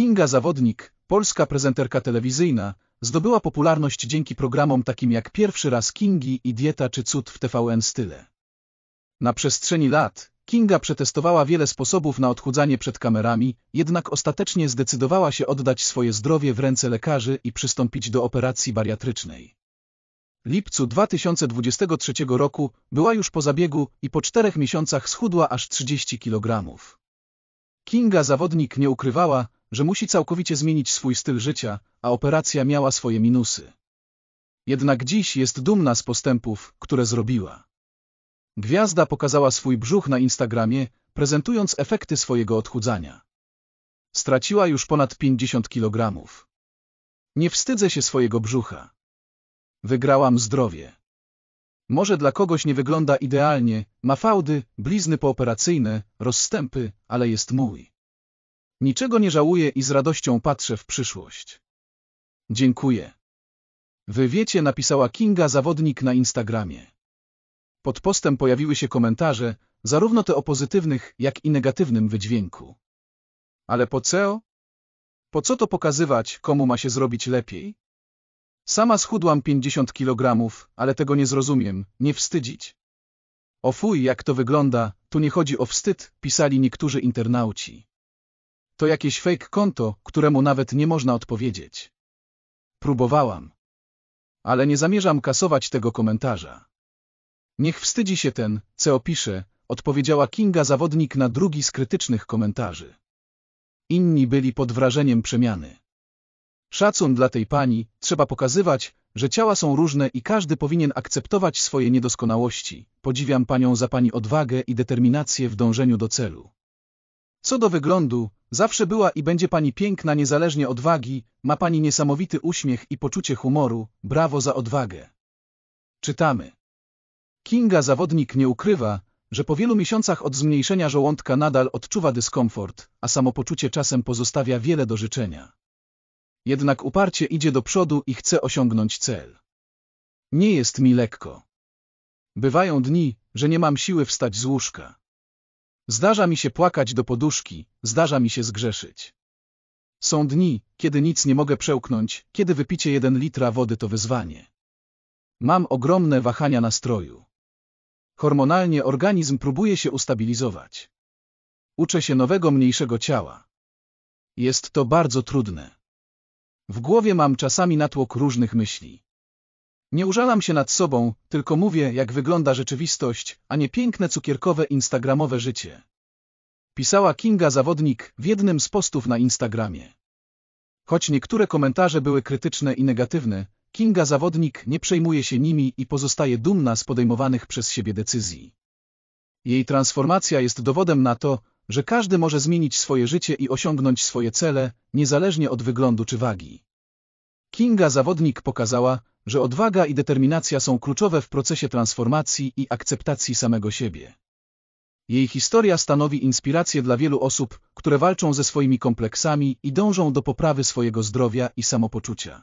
Kinga Zawodnik, polska prezenterka telewizyjna, zdobyła popularność dzięki programom takim jak Pierwszy raz Kingi i Dieta czy Cud w TVN Style. Na przestrzeni lat Kinga przetestowała wiele sposobów na odchudzanie przed kamerami, jednak ostatecznie zdecydowała się oddać swoje zdrowie w ręce lekarzy i przystąpić do operacji bariatrycznej. W lipcu 2023 roku była już po zabiegu i po czterech miesiącach schudła aż 30 kg. Kinga zawodnik nie ukrywała, że musi całkowicie zmienić swój styl życia, a operacja miała swoje minusy. Jednak dziś jest dumna z postępów, które zrobiła. Gwiazda pokazała swój brzuch na Instagramie, prezentując efekty swojego odchudzania. Straciła już ponad 50 kg. Nie wstydzę się swojego brzucha. Wygrałam zdrowie. Może dla kogoś nie wygląda idealnie, ma fałdy, blizny pooperacyjne, rozstępy, ale jest mój. Niczego nie żałuję i z radością patrzę w przyszłość. Dziękuję. Wy wiecie, napisała Kinga zawodnik na Instagramie. Pod postem pojawiły się komentarze, zarówno te o pozytywnych, jak i negatywnym wydźwięku. Ale po co? Po co to pokazywać, komu ma się zrobić lepiej? Sama schudłam 50 kg, ale tego nie zrozumiem, nie wstydzić. O fuj, jak to wygląda, tu nie chodzi o wstyd, pisali niektórzy internauci. To jakieś fake konto, któremu nawet nie można odpowiedzieć. Próbowałam. Ale nie zamierzam kasować tego komentarza. Niech wstydzi się ten, co pisze, odpowiedziała Kinga zawodnik na drugi z krytycznych komentarzy. Inni byli pod wrażeniem przemiany. Szacun dla tej pani, trzeba pokazywać, że ciała są różne i każdy powinien akceptować swoje niedoskonałości. Podziwiam panią za pani odwagę i determinację w dążeniu do celu. Co do wyglądu, zawsze była i będzie pani piękna niezależnie od wagi, ma pani niesamowity uśmiech i poczucie humoru, brawo za odwagę. Czytamy. Kinga zawodnik nie ukrywa, że po wielu miesiącach od zmniejszenia żołądka nadal odczuwa dyskomfort, a samopoczucie czasem pozostawia wiele do życzenia. Jednak uparcie idzie do przodu i chce osiągnąć cel. Nie jest mi lekko. Bywają dni, że nie mam siły wstać z łóżka. Zdarza mi się płakać do poduszki, zdarza mi się zgrzeszyć. Są dni, kiedy nic nie mogę przełknąć, kiedy wypicie jeden litra wody to wyzwanie. Mam ogromne wahania nastroju. Hormonalnie organizm próbuje się ustabilizować. Uczę się nowego mniejszego ciała. Jest to bardzo trudne. W głowie mam czasami natłok różnych myśli. Nie użalam się nad sobą, tylko mówię, jak wygląda rzeczywistość, a nie piękne cukierkowe instagramowe życie. Pisała Kinga Zawodnik w jednym z postów na Instagramie. Choć niektóre komentarze były krytyczne i negatywne, Kinga Zawodnik nie przejmuje się nimi i pozostaje dumna z podejmowanych przez siebie decyzji. Jej transformacja jest dowodem na to, że każdy może zmienić swoje życie i osiągnąć swoje cele, niezależnie od wyglądu czy wagi. Kinga zawodnik pokazała, że odwaga i determinacja są kluczowe w procesie transformacji i akceptacji samego siebie. Jej historia stanowi inspirację dla wielu osób, które walczą ze swoimi kompleksami i dążą do poprawy swojego zdrowia i samopoczucia.